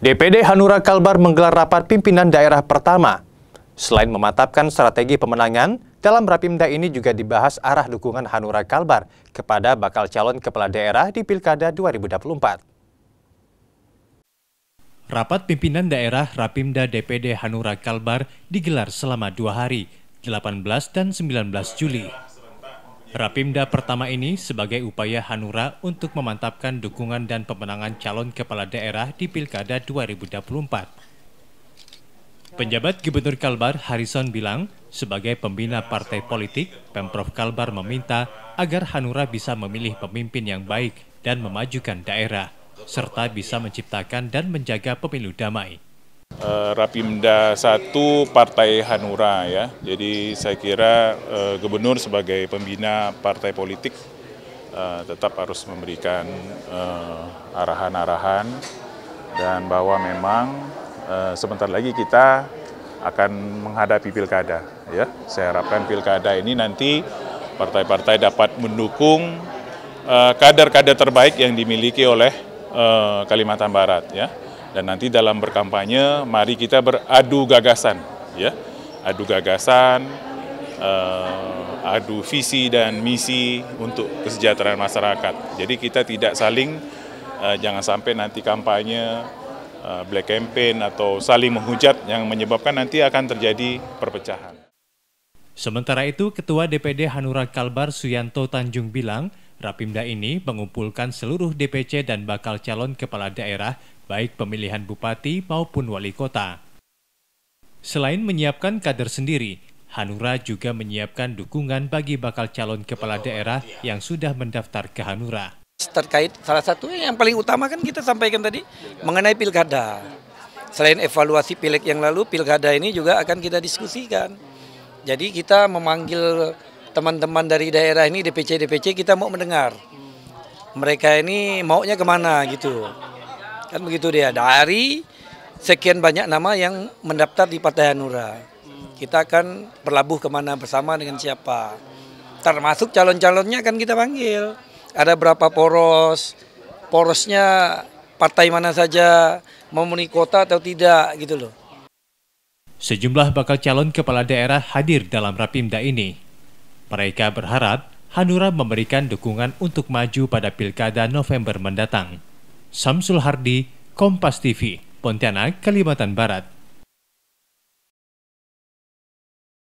DPD Hanura Kalbar menggelar rapat pimpinan daerah pertama. Selain mematapkan strategi pemenangan, dalam Rapimda ini juga dibahas arah dukungan Hanura Kalbar kepada bakal calon kepala daerah di Pilkada 2024. Rapat pimpinan daerah Rapimda DPD Hanura Kalbar digelar selama dua hari, 18 dan 19 Juli. Rapimda pertama ini sebagai upaya Hanura untuk memantapkan dukungan dan pemenangan calon kepala daerah di Pilkada 2024. Penjabat Gubernur Kalbar Harrison bilang, sebagai pembina partai politik, Pemprov Kalbar meminta agar Hanura bisa memilih pemimpin yang baik dan memajukan daerah, serta bisa menciptakan dan menjaga pemilu damai. Eh, Rapimda 1 Partai Hanura ya. Jadi saya kira eh, gubernur sebagai pembina partai politik eh, tetap harus memberikan arahan-arahan dan bahwa memang sebentar lagi kita akan menghadapi pilkada ya. Saya harapkan pilkada ini nanti partai-partai dapat mendukung kader-kader terbaik yang dimiliki oleh Kalimantan Barat ya. Dan nanti dalam berkampanye, mari kita beradu gagasan, ya, adu gagasan, uh, adu visi dan misi untuk kesejahteraan masyarakat. Jadi kita tidak saling, uh, jangan sampai nanti kampanye uh, black campaign atau saling menghujat yang menyebabkan nanti akan terjadi perpecahan. Sementara itu, Ketua DPD Hanura Kalbar Suyanto Tanjung bilang, Rapimda ini mengumpulkan seluruh DPC dan bakal calon kepala daerah baik pemilihan bupati maupun wali kota. Selain menyiapkan kader sendiri, Hanura juga menyiapkan dukungan bagi bakal calon kepala oh, daerah iya. yang sudah mendaftar ke Hanura. Terkait salah satu yang paling utama kan kita sampaikan tadi mengenai pilkada. Selain evaluasi pileg yang lalu, pilkada ini juga akan kita diskusikan. Jadi kita memanggil teman-teman dari daerah ini DPC-DPC kita mau mendengar mereka ini maunya kemana gitu. Kan begitu dia. Dari sekian banyak nama yang mendaftar di Partai Hanura. Kita akan berlabuh kemana bersama dengan siapa. Termasuk calon-calonnya akan kita panggil. Ada berapa poros, porosnya partai mana saja, memenuhi kota atau tidak gitu loh. Sejumlah bakal calon kepala daerah hadir dalam Rapimda ini. Mereka berharap Hanura memberikan dukungan untuk maju pada Pilkada November mendatang. Samsul Hardi, Kompas TV, Pontianak, Kalimantan Barat.